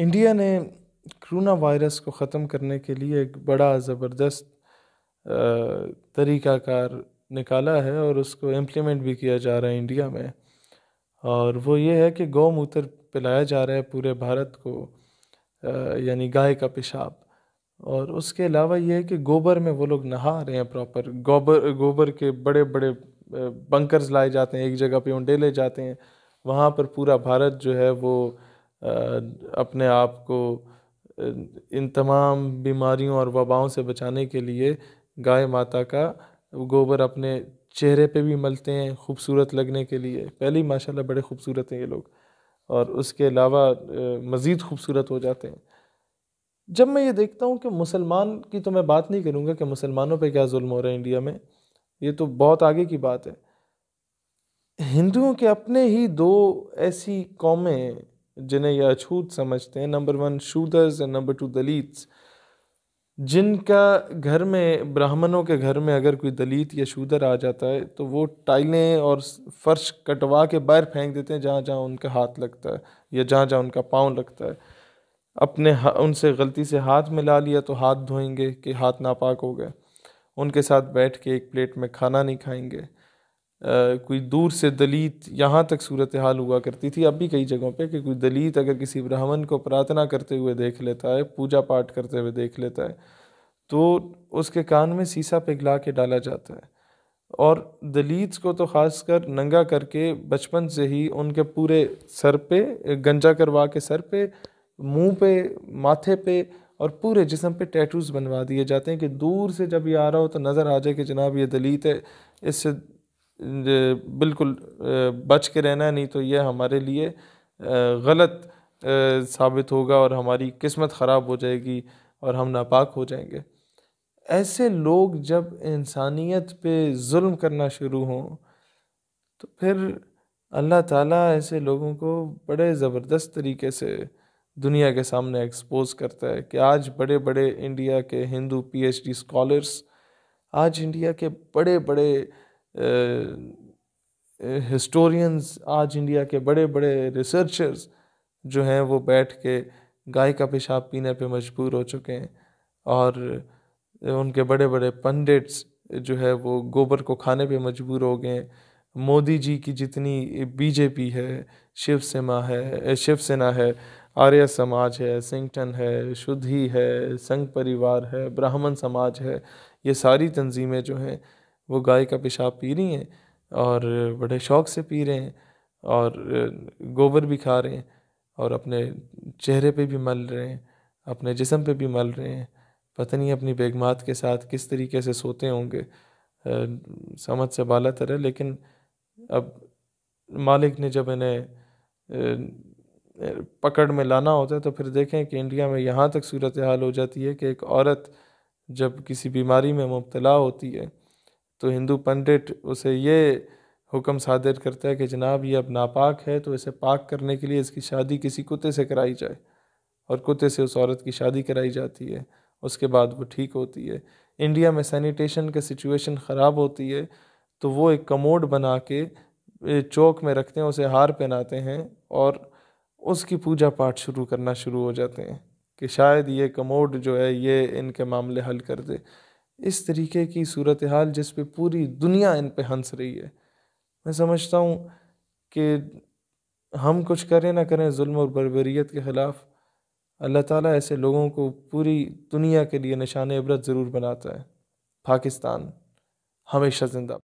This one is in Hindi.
इंडिया ने करोना वायरस को ख़त्म करने के लिए एक बड़ा ज़बरदस्त तरीक़ाकार निकाला है और उसको इम्प्लीमेंट भी किया जा रहा है इंडिया में और वो ये है कि गौमूत्र पिलाया जा रहा है पूरे भारत को यानी गाय का पेशाब और उसके अलावा ये है कि गोबर में वो लोग नहा रहे हैं प्रॉपर गोबर गोबर के बड़े बड़े बंकर्स लाए जाते हैं एक जगह पे उंडेले जाते हैं वहाँ पर पूरा भारत जो है वो अपने आप को इन तमाम बीमारियों और वबाओं से बचाने के लिए गाय माता का गोबर अपने चेहरे पे भी मलते हैं खूबसूरत लगने के लिए पहले ही माशाल्लाह बड़े खूबसूरत हैं ये लोग और उसके अलावा मज़ीद खूबसूरत हो जाते हैं जब मैं ये देखता हूँ कि मुसलमान की तो मैं बात नहीं करूँगा कि मुसलमानों पे क्या जुल्म हो रहा है इंडिया में ये तो बहुत आगे की बात है हिंदुओं के अपने ही दो ऐसी कौमें जिन्हें यह अछूत समझते हैं number one Shudras and number two Dalits जिनका घर में ब्राह्मणों के घर में अगर कोई दलित या शूदर आ जाता है तो वो टाइलें और फर्श कटवा के बाहर फेंक देते हैं जहाँ जहाँ उनका हाथ लगता है या जहाँ जहाँ उनका पाँव लगता है अपने उनसे गलती से हाथ मिला लिया तो हाथ धोएंगे कि हाथ नापाक हो गए उनके साथ बैठ के एक प्लेट में खाना नहीं खाएंगे कोई दूर से दलित यहाँ तक सूरत हाल हुआ करती थी अब भी कई जगहों पे कि कोई दलित अगर किसी ब्राह्मण को प्रार्थना करते हुए देख लेता है पूजा पाठ करते हुए देख लेता है तो उसके कान में सीसा पिघला के डाला जाता है और दलीत को तो खासकर नंगा करके बचपन से ही उनके पूरे सर पे गंजा करवा के सर पे मुंह पे माथे पे और पूरे जिसम पे टैटूज़ बनवा दिए जाते हैं कि दूर से जब ये आ रहा हो तो नज़र आ जाए कि जनाब ये दलित है इससे बिल्कुल बच के रहना है नहीं तो यह हमारे लिए गलत साबित होगा और हमारी किस्मत ख़राब हो जाएगी और हम नापाक हो जाएंगे ऐसे लोग जब इंसानियत पे जुल्म करना शुरू हों तो फिर अल्लाह ताला ऐसे लोगों को बड़े ज़बरदस्त तरीके से दुनिया के सामने एक्सपोज करता है कि आज बड़े बड़े इंडिया के हिंदू पीएचडी स्कॉलर्स आज इंडिया के बड़े बड़े हिस्टोरियंस आज इंडिया के बड़े बड़े रिसर्चर्स जो हैं वो बैठ के गाय का पेशाब पीने पे मजबूर हो चुके हैं और उनके बड़े बड़े पंडिट्स जो है वो गोबर को खाने पे मजबूर हो गए मोदी जी की जितनी बीजेपी है शिवसेना है शिवसेना है आर्य समाज है सिंगटन है शुद्धि है संघ परिवार है ब्राह्मण समाज है ये सारी तंजीमें जो हैं वो गाय का पेशाब पी रही हैं और बड़े शौक़ से पी रहे हैं और गोबर भी खा रहे हैं और अपने चेहरे पे भी मल रहे हैं अपने जिसम पे भी मल रहे हैं पता नहीं अपनी बेगमात के साथ किस तरीके से सोते होंगे समझ से बाला तरह लेकिन अब मालिक ने जब इन्हें पकड़ में लाना होता है तो फिर देखें कि इंडिया में यहाँ तक सूरत हाल हो जाती है कि एक औरत जब किसी बीमारी में मुबतला होती है तो हिंदू पंडित उसे ये हुक्म सादिर करता है कि जनाब ये अब नापाक है तो इसे पाक करने के लिए इसकी शादी किसी कुत्ते से कराई जाए और कुत्ते से उस औरत की शादी कराई जाती है उसके बाद वो ठीक होती है इंडिया में सैनिटेशन के सिचुएशन ख़राब होती है तो वो एक कमोड बना के चौक में रखते हैं उसे हार पहनाते हैं और उसकी पूजा पाठ शुरू करना शुरू हो जाते हैं कि शायद ये कमोड जो है ये इनके मामले हल कर दे इस तरीके की सूरत हाल जिस पे पूरी दुनिया इन पे हंस रही है मैं समझता हूँ कि हम कुछ करें ना करें जुल्म और बरबरीत के ख़िलाफ़ अल्लाह ताला ऐसे लोगों को पूरी दुनिया के लिए निशान इबरत ज़रूर बनाता है पाकिस्तान हमेशा ज़िंदा